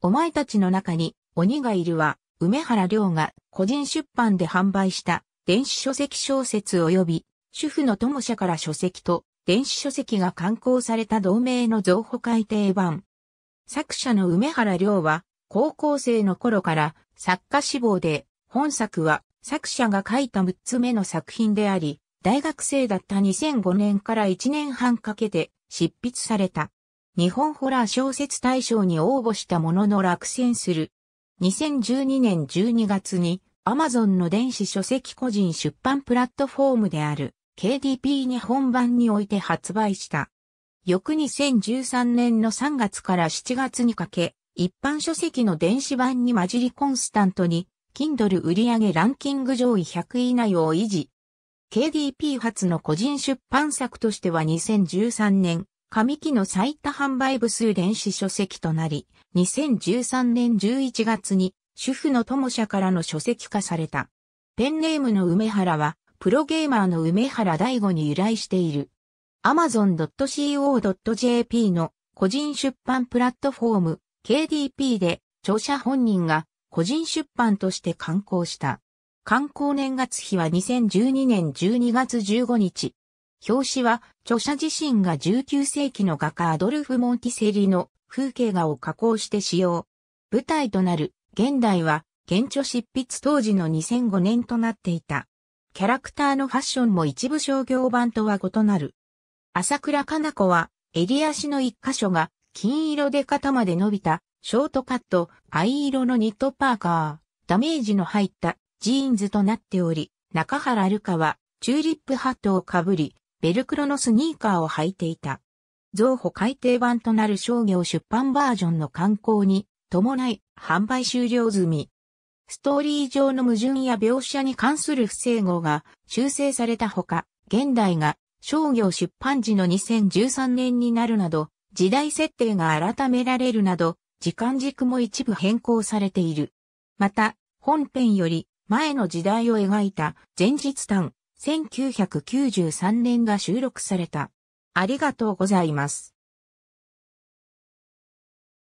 お前たちの中に鬼がいるは、梅原亮が個人出版で販売した電子書籍小説及び主婦の友社から書籍と電子書籍が刊行された同名の増補改訂版。作者の梅原亮は高校生の頃から作家志望で本作は作者が書いた6つ目の作品であり、大学生だった2005年から1年半かけて執筆された。日本ホラー小説大賞に応募したものの落選する。2012年12月に Amazon の電子書籍個人出版プラットフォームである KDP 日本版において発売した。翌2013年の3月から7月にかけ、一般書籍の電子版に混じりコンスタントに、Kindle 売上ランキング上位100位以内を維持。KDP 初の個人出版作としては2013年紙機の最多販売部数電子書籍となり、2013年11月に主婦の友社からの書籍化された。ペンネームの梅原は、プロゲーマーの梅原大吾に由来している。amazon.co.jp の個人出版プラットフォーム KDP で著者本人が個人出版として刊行した。刊行年月日は2012年12月15日、表紙は著者自身が19世紀の画家アドルフ・モンティセリの風景画を加工して使用。舞台となる現代は現著執筆当時の2005年となっていた。キャラクターのファッションも一部商業版とは異なる。朝倉かな子は襟足の一箇所が金色で肩まで伸びたショートカット藍色のニットパーカー、ダメージの入ったジーンズとなっており、中原ルカはチューリップハットをかぶり、ベルクロのスニーカーを履いていた。増補改訂版となる商業出版バージョンの刊行に伴い販売終了済み。ストーリー上の矛盾や描写に関する不整合が修正されたほか、現代が商業出版時の2013年になるなど、時代設定が改められるなど、時間軸も一部変更されている。また、本編より前の時代を描いた前日譚、1993年が収録された。ありがとうございます。